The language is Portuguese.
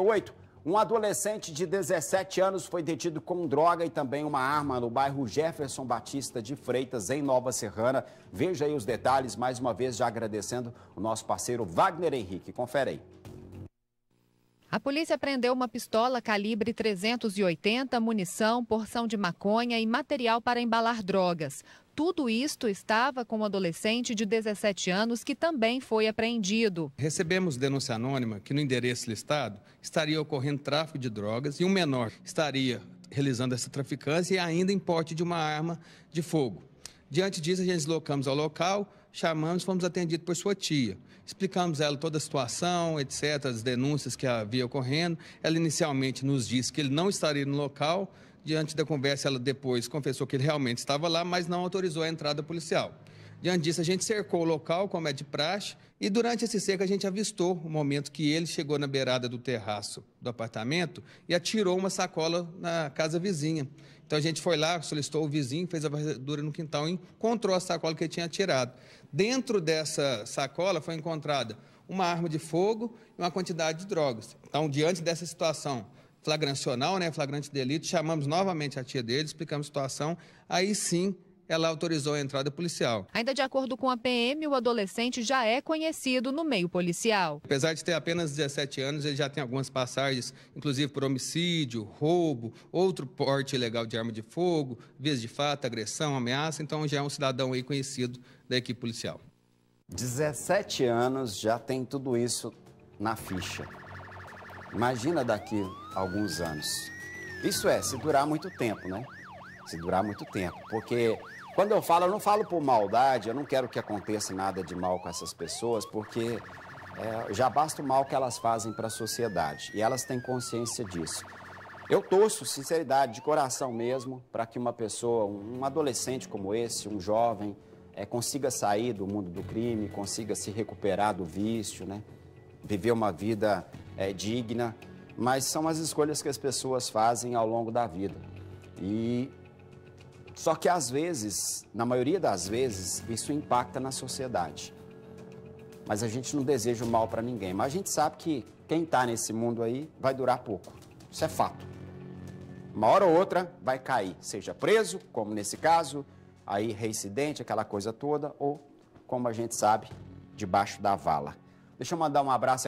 8, um adolescente de 17 anos foi detido com droga e também uma arma no bairro Jefferson Batista de Freitas, em Nova Serrana. Veja aí os detalhes, mais uma vez já agradecendo o nosso parceiro Wagner Henrique. Confere aí. A polícia prendeu uma pistola calibre 380, munição, porção de maconha e material para embalar drogas tudo isto estava com um adolescente de 17 anos que também foi apreendido. Recebemos denúncia anônima que no endereço listado estaria ocorrendo tráfico de drogas e um menor estaria realizando essa traficância e ainda em porte de uma arma de fogo. Diante disso, a gente deslocamos ao local, chamamos, fomos atendidos por sua tia. Explicamos a ela toda a situação, etc., as denúncias que havia ocorrendo. Ela inicialmente nos disse que ele não estaria no local, Diante da conversa, ela depois confessou que ele realmente estava lá, mas não autorizou a entrada policial. Diante disso, a gente cercou o local, como é de praxe, e durante esse cerco a gente avistou o momento que ele chegou na beirada do terraço do apartamento e atirou uma sacola na casa vizinha. Então a gente foi lá, solicitou o vizinho, fez a varredura no quintal e encontrou a sacola que ele tinha atirado. Dentro dessa sacola foi encontrada uma arma de fogo e uma quantidade de drogas. Então, diante dessa situação, flagrancional, né, flagrante delito, chamamos novamente a tia dele, explicamos a situação, aí sim ela autorizou a entrada policial. Ainda de acordo com a PM, o adolescente já é conhecido no meio policial. Apesar de ter apenas 17 anos, ele já tem algumas passagens, inclusive por homicídio, roubo, outro porte ilegal de arma de fogo, vias de fato, agressão, ameaça, então já é um cidadão aí conhecido da equipe policial. 17 anos já tem tudo isso na ficha. Imagina daqui a alguns anos. Isso é, se durar muito tempo, né? Se durar muito tempo. Porque quando eu falo, eu não falo por maldade, eu não quero que aconteça nada de mal com essas pessoas, porque é, já basta o mal que elas fazem para a sociedade. E elas têm consciência disso. Eu torço, sinceridade, de coração mesmo, para que uma pessoa, um adolescente como esse, um jovem, é, consiga sair do mundo do crime, consiga se recuperar do vício, né? Viver uma vida é, digna, mas são as escolhas que as pessoas fazem ao longo da vida. E só que às vezes, na maioria das vezes, isso impacta na sociedade. Mas a gente não deseja o mal para ninguém. Mas a gente sabe que quem está nesse mundo aí vai durar pouco. Isso é fato. Uma hora ou outra vai cair, seja preso, como nesse caso, aí reincidente, aquela coisa toda, ou, como a gente sabe, debaixo da vala. Deixa eu mandar um abraço.